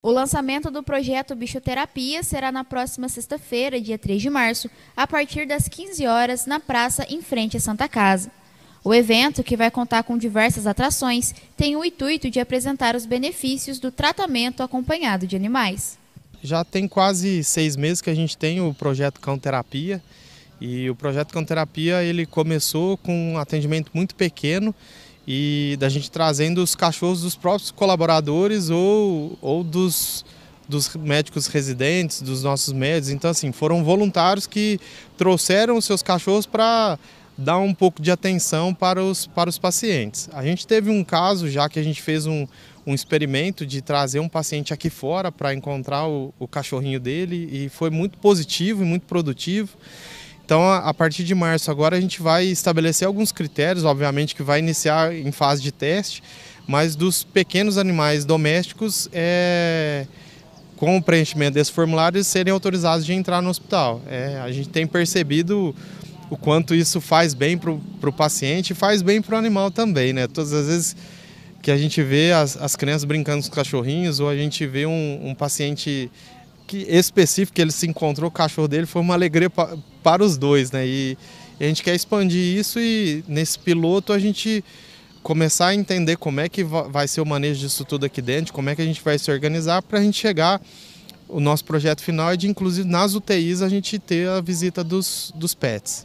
O lançamento do projeto Bichoterapia será na próxima sexta-feira, dia 3 de março, a partir das 15 horas, na praça em frente à Santa Casa. O evento, que vai contar com diversas atrações, tem o intuito de apresentar os benefícios do tratamento acompanhado de animais. Já tem quase seis meses que a gente tem o projeto Cão Terapia e o projeto Cão Terapia ele começou com um atendimento muito pequeno e da gente trazendo os cachorros dos próprios colaboradores ou, ou dos, dos médicos residentes, dos nossos médicos. Então, assim, foram voluntários que trouxeram os seus cachorros para dar um pouco de atenção para os, para os pacientes. A gente teve um caso já que a gente fez um, um experimento de trazer um paciente aqui fora para encontrar o, o cachorrinho dele e foi muito positivo e muito produtivo. Então, a partir de março agora, a gente vai estabelecer alguns critérios, obviamente que vai iniciar em fase de teste, mas dos pequenos animais domésticos, é, com o preenchimento desse formulário, eles serem autorizados de entrar no hospital. É, a gente tem percebido o quanto isso faz bem para o paciente e faz bem para o animal também, né? Todas as vezes que a gente vê as, as crianças brincando com os cachorrinhos ou a gente vê um, um paciente que específico que ele se encontrou, o cachorro dele, foi uma alegria pa, para os dois, né? E, e a gente quer expandir isso e nesse piloto a gente começar a entender como é que vai ser o manejo disso tudo aqui dentro, como é que a gente vai se organizar para a gente chegar. O nosso projeto final é de, inclusive, nas UTIs a gente ter a visita dos, dos pets.